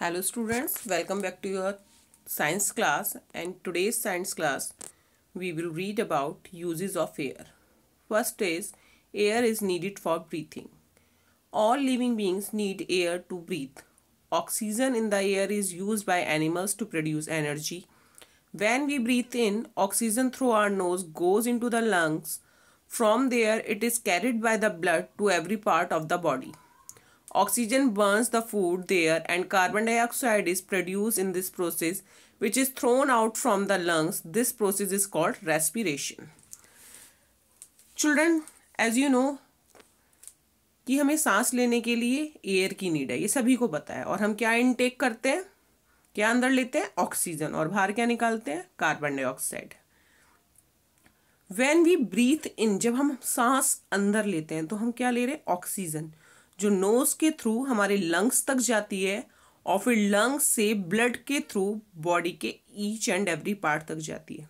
Hello students, welcome back to your science class and today's science class we will read about uses of air. First is air is needed for breathing. All living beings need air to breathe. Oxygen in the air is used by animals to produce energy. When we breathe in, oxygen through our nose goes into the lungs. From there, it is carried by the blood to every part of the body. Oxygen burns the food there and carbon dioxide is produced in this process which is thrown out from the lungs. This process is called respiration. Children, as you know, कि हमें सांस लेने के लिए air की need है ये सभी को पता है और हम क्या इनटेक करते हैं क्या अंदर लेते हैं ऑक्सीजन और बाहर क्या निकालते हैं carbon dioxide when we breathe in जब हम सांस अंदर लेते हैं तो हम क्या ले रहे हैं ऑक्सीजन जो नोज के थ्रू हमारे लंग्स तक जाती है और फिर लंग्स से ब्लड के थ्रू बॉडी के ईच एंड एवरी पार्ट तक जाती है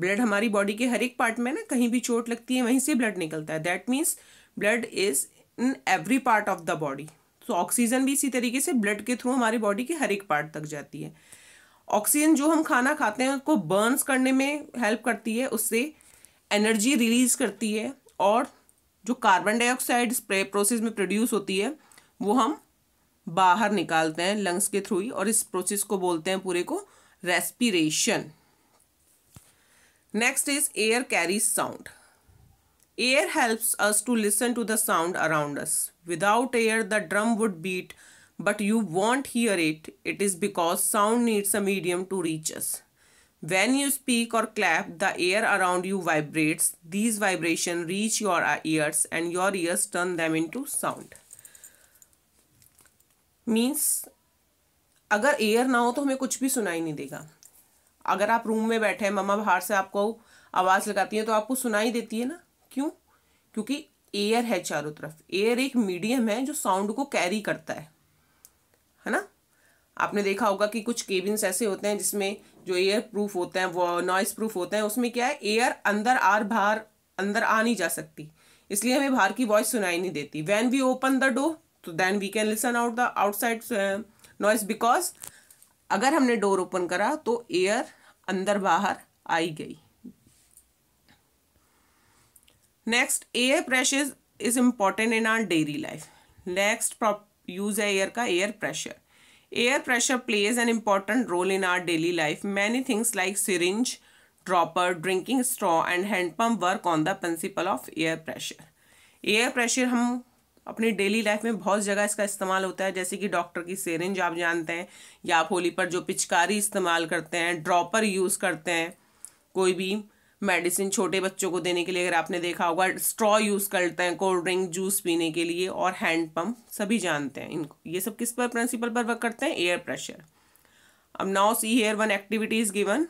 ब्लड हमारी बॉडी के हर एक पार्ट में ना कहीं भी चोट लगती है वहीं से ब्लड निकलता है that means blood is in every part of the body तो ऑक्सीजन भी इसी तरीके से ब्लड के थ्रू हमारी बॉडी के हर एक पार्ट तक जाती है ऑक्सीजन जो हम खाना खाते हैं उसको बर्न्स करने में हेल्प करती है उससे एनर्जी रिलीज करती है और जो कार्बन डाइऑक्साइड स्प्रे प्रोसेस में प्रोड्यूस होती है वो हम बाहर निकालते हैं लंग्स के थ्रू ही और इस प्रोसेस को बोलते हैं पूरे को respiration next is air carry sound air helps us to listen to the sound around us without air the drum would beat but you won't hear it it is because sound needs a medium to reach us When you speak or clap, the air around you vibrates. These vibration reach your ears and your ears turn them into sound. Means अगर air ना हो तो हमें कुछ भी सुनाई नहीं देगा अगर आप रूम में बैठे हैं मम्मा बाहर से आपको आवाज़ लगाती है तो आपको सुनाई देती है ना क्यों क्योंकि एयर है चारों तरफ एयर एक मीडियम है जो साउंड को कैरी करता है है ना आपने देखा होगा कि कुछ केबिन्स ऐसे होते हैं जिसमें जो एयर प्रूफ होते हैं वो नॉइस प्रूफ होते हैं उसमें क्या है एयर अंदर आर बाहर अंदर आ नहीं जा सकती इसलिए हमें बाहर की वॉइस सुनाई नहीं देती when we open the door तो then we can listen out the outside noise because अगर हमने डोर ओपन करा तो एयर अंदर बाहर आई गई next air pressure is important in our daily life next use है एयर का air pressure air pressure plays an important role in our daily life many things like syringe dropper drinking straw and hand pump work on the principle of air pressure air pressure हम अपनी daily life में बहुत जगह इसका इस्तेमाल होता है जैसे कि डॉक्टर की सिरिंज आप जानते हैं या आप होली पर जो पिचकारी इस्तेमाल करते हैं ड्रॉपर यूज़ करते हैं कोई भी मेडिसिन छोटे बच्चों को देने के लिए अगर आपने देखा होगा स्ट्रॉ यूज़ करते हैं कोल्ड ड्रिंक जूस पीने के लिए और हैंड पंप सभी जानते हैं इनको ये सब किस पर प्रिंसिपल पर वर्क करते हैं एयर प्रेशर अब now see here one activity is given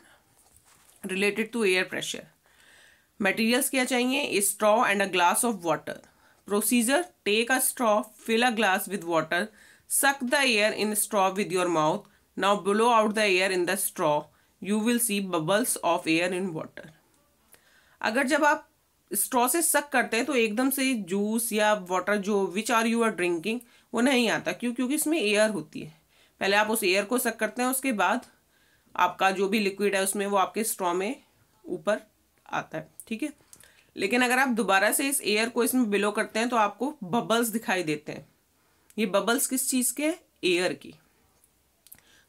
related to air pressure materials क्या चाहिए a straw and a glass of water procedure take a straw fill a glass with water suck the air in straw with your mouth now blow out the air in the straw you will see bubbles of air in water अगर जब आप straw से सक करते हैं तो एकदम से जूस या वाटर जो which are you are drinking वो नहीं आता क्यों क्योंकि इसमें एयर होती है पहले आप उस एयर को सक करते हैं उसके बाद आपका जो भी लिक्विड है उसमें वो आपके स्ट्रॉ में ऊपर आता है ठीक है लेकिन अगर आप दोबारा से इस एयर को इसमें बिलो करते हैं तो आपको बबल्स दिखाई देते हैं ये बबल्स किस चीज़ के एयर की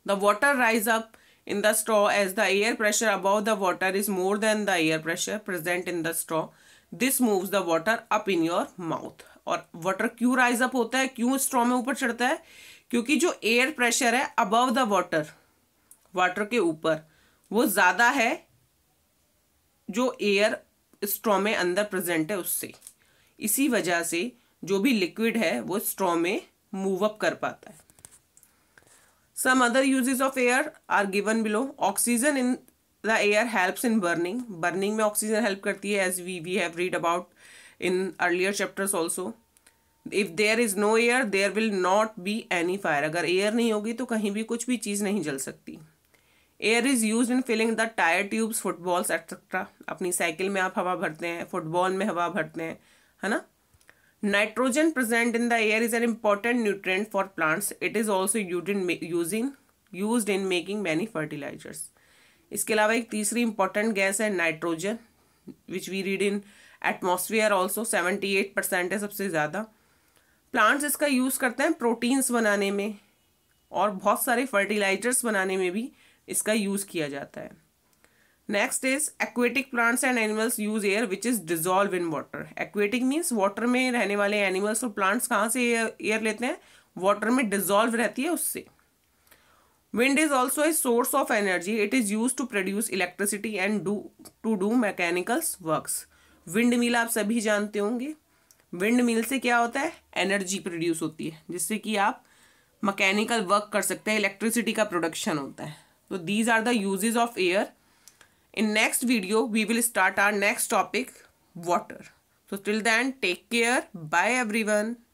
the water rise up in the straw as the air pressure above the water is more than the air pressure present in the straw. This moves the water up in your mouth. और water क्यों rise up होता है क्यों straw में ऊपर चढ़ता है क्योंकि जो एयर प्रेशर है अबव द वाटर वाटर के ऊपर वो ज़्यादा है जो एयर स्ट्रॉ में अंदर प्रेजेंट है उससे इसी वजह से जो भी लिक्विड है वो स्ट्रॉ में मूव अप कर पाता है Some other uses of air are given below. Oxygen in the air helps in burning. Burning mein oxygen help karti hai as we we have read about in earlier chapters also. If there is no air, there will not be any fire. agar air nahi hogi to kahin bhi kuch bhi cheez nahi jal sakti air is used in filling the tire tubes footballs etc apni cycle mein aap hawa bharte hain football mein hawa bharte hain hai na Nitrogen present in the air is an important nutrient for plants. It is also used in using used in making many fertilizers. इसके अलावा एक तीसरी important gas है nitrogen which we read in atmosphere also seventy eight percent है सबसे ज़्यादा plants इसका use करते हैं प्रोटीन्स बनाने में और बहुत सारे फर्टिलाइजर्स बनाने में भी इसका यूज़ किया जाता है next is aquatic plants and animals use air which is dissolve in water aquatic means water में रहने वाले एनिमल्स और प्लांट्स कहाँ से एयर लेते हैं वाटर में डिजोल्व रहती है उससे wind is also a source of energy it is use to produce electricity and do to do mechanicals works windmill आप सभी जानते होंगे विंड मिल से क्या होता है एनर्जी प्रोड्यूस होती है जिससे कि आप मैकेनिकल वर्क कर सकते हैं इलेक्ट्रिसिटी का प्रोडक्शन होता है तो these are the usages of air In next video, we will start our next topic, water. So till then, take care. Bye everyone.